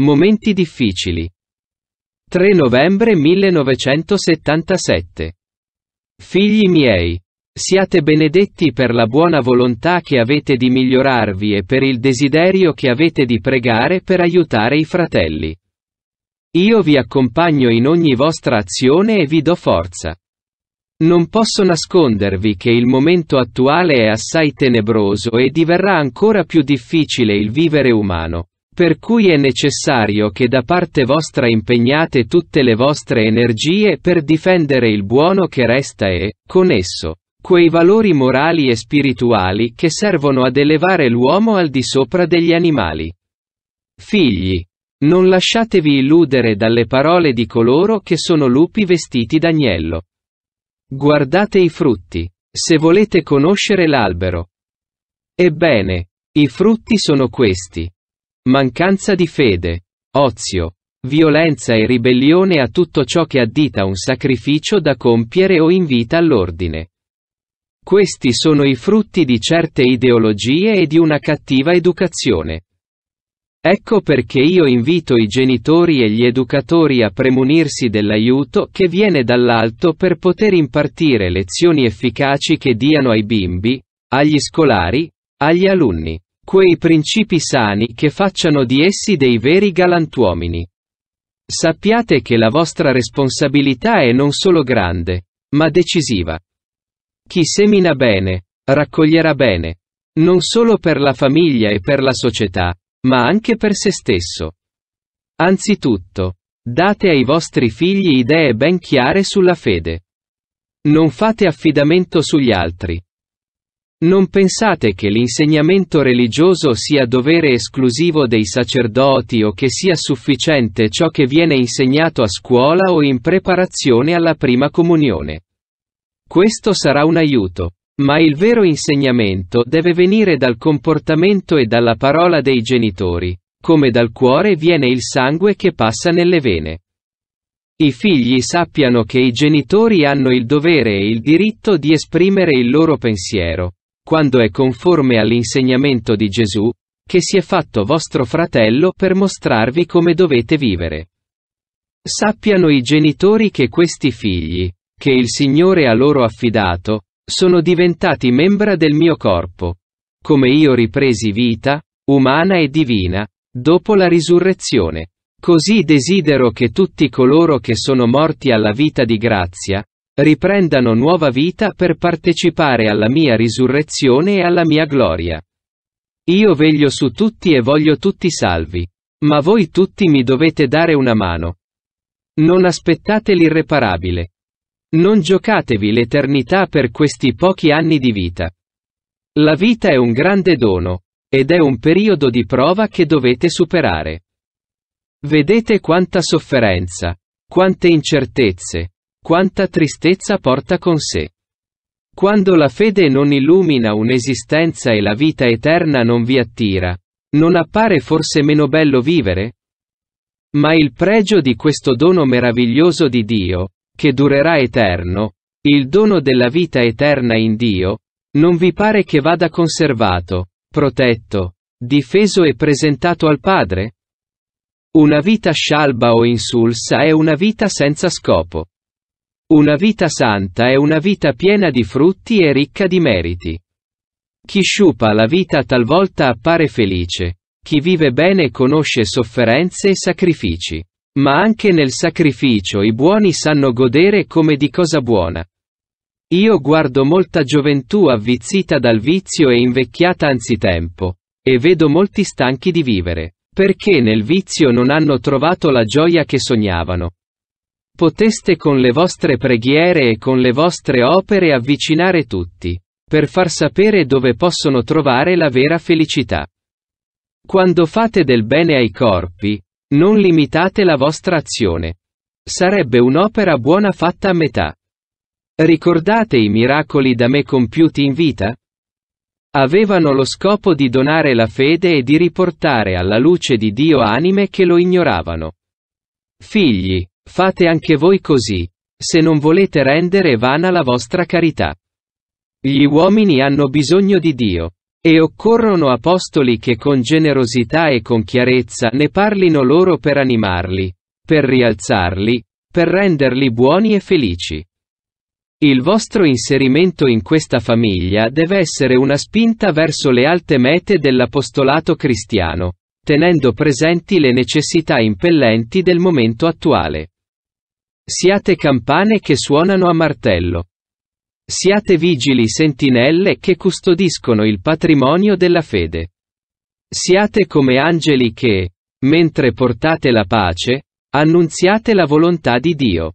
Momenti difficili. 3 novembre 1977. Figli miei, siate benedetti per la buona volontà che avete di migliorarvi e per il desiderio che avete di pregare per aiutare i fratelli. Io vi accompagno in ogni vostra azione e vi do forza. Non posso nascondervi che il momento attuale è assai tenebroso e diverrà ancora più difficile il vivere umano. Per cui è necessario che da parte vostra impegnate tutte le vostre energie per difendere il buono che resta e, con esso, quei valori morali e spirituali che servono ad elevare l'uomo al di sopra degli animali. Figli, non lasciatevi illudere dalle parole di coloro che sono lupi vestiti d'agnello. Guardate i frutti, se volete conoscere l'albero. Ebbene, i frutti sono questi. Mancanza di fede, ozio, violenza e ribellione a tutto ciò che addita un sacrificio da compiere o invita all'ordine. Questi sono i frutti di certe ideologie e di una cattiva educazione. Ecco perché io invito i genitori e gli educatori a premunirsi dell'aiuto che viene dall'alto per poter impartire lezioni efficaci che diano ai bimbi, agli scolari, agli alunni quei principi sani che facciano di essi dei veri galantuomini. Sappiate che la vostra responsabilità è non solo grande, ma decisiva. Chi semina bene, raccoglierà bene, non solo per la famiglia e per la società, ma anche per se stesso. Anzitutto, date ai vostri figli idee ben chiare sulla fede. Non fate affidamento sugli altri, non pensate che l'insegnamento religioso sia dovere esclusivo dei sacerdoti o che sia sufficiente ciò che viene insegnato a scuola o in preparazione alla prima comunione. Questo sarà un aiuto. Ma il vero insegnamento deve venire dal comportamento e dalla parola dei genitori, come dal cuore viene il sangue che passa nelle vene. I figli sappiano che i genitori hanno il dovere e il diritto di esprimere il loro pensiero, quando è conforme all'insegnamento di Gesù, che si è fatto vostro fratello per mostrarvi come dovete vivere. Sappiano i genitori che questi figli, che il Signore ha loro affidato, sono diventati membra del mio corpo. Come io ripresi vita, umana e divina, dopo la risurrezione. Così desidero che tutti coloro che sono morti alla vita di grazia, riprendano nuova vita per partecipare alla mia risurrezione e alla mia gloria. Io veglio su tutti e voglio tutti salvi. Ma voi tutti mi dovete dare una mano. Non aspettate l'irreparabile. Non giocatevi l'eternità per questi pochi anni di vita. La vita è un grande dono, ed è un periodo di prova che dovete superare. Vedete quanta sofferenza, quante incertezze, quanta tristezza porta con sé. Quando la fede non illumina un'esistenza e la vita eterna non vi attira, non appare forse meno bello vivere? Ma il pregio di questo dono meraviglioso di Dio, che durerà eterno, il dono della vita eterna in Dio, non vi pare che vada conservato, protetto, difeso e presentato al Padre? Una vita scialba o insulsa è una vita senza scopo. Una vita santa è una vita piena di frutti e ricca di meriti. Chi sciupa la vita talvolta appare felice, chi vive bene conosce sofferenze e sacrifici. Ma anche nel sacrificio i buoni sanno godere come di cosa buona. Io guardo molta gioventù avvizzita dal vizio e invecchiata anzitempo, e vedo molti stanchi di vivere, perché nel vizio non hanno trovato la gioia che sognavano, Poteste con le vostre preghiere e con le vostre opere avvicinare tutti, per far sapere dove possono trovare la vera felicità. Quando fate del bene ai corpi, non limitate la vostra azione. Sarebbe un'opera buona fatta a metà. Ricordate i miracoli da me compiuti in vita? Avevano lo scopo di donare la fede e di riportare alla luce di Dio anime che lo ignoravano. Figli, Fate anche voi così, se non volete rendere vana la vostra carità. Gli uomini hanno bisogno di Dio. E occorrono apostoli che con generosità e con chiarezza ne parlino loro per animarli, per rialzarli, per renderli buoni e felici. Il vostro inserimento in questa famiglia deve essere una spinta verso le alte mete dell'apostolato cristiano, tenendo presenti le necessità impellenti del momento attuale. Siate campane che suonano a martello. Siate vigili sentinelle che custodiscono il patrimonio della fede. Siate come angeli che, mentre portate la pace, annunziate la volontà di Dio.